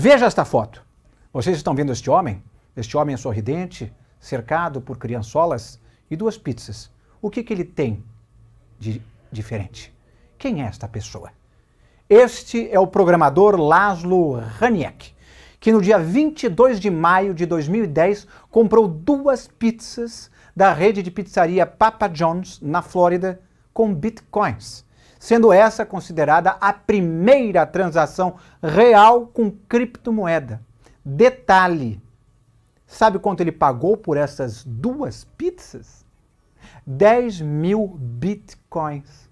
Veja esta foto. Vocês estão vendo este homem? Este homem é sorridente, cercado por criançolas e duas pizzas. O que, que ele tem de diferente? Quem é esta pessoa? Este é o programador Laszlo Raniek, que no dia 22 de maio de 2010 comprou duas pizzas da rede de pizzaria Papa John's na Flórida com bitcoins sendo essa considerada a primeira transação real com criptomoeda. Detalhe: sabe quanto ele pagou por essas duas pizzas? 10 mil bitcoins,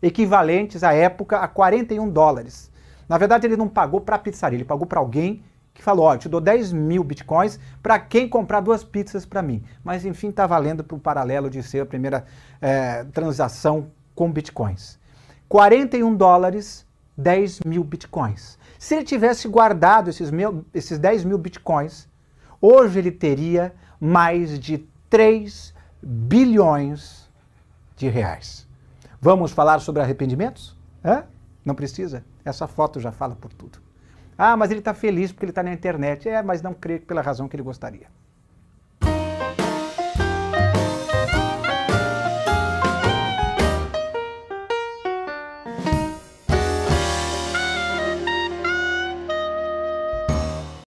equivalentes à época a 41 dólares. Na verdade, ele não pagou para a pizzaria, ele pagou para alguém que falou: Ó, oh, te dou 10 mil bitcoins para quem comprar duas pizzas para mim. Mas enfim, está valendo para o paralelo de ser a primeira é, transação com bitcoins. 41 dólares, 10 mil bitcoins. Se ele tivesse guardado esses, mil, esses 10 mil bitcoins, hoje ele teria mais de 3 bilhões de reais. Vamos falar sobre arrependimentos? Hã? Não precisa? Essa foto já fala por tudo. Ah, mas ele está feliz porque ele está na internet. É, mas não creio pela razão que ele gostaria.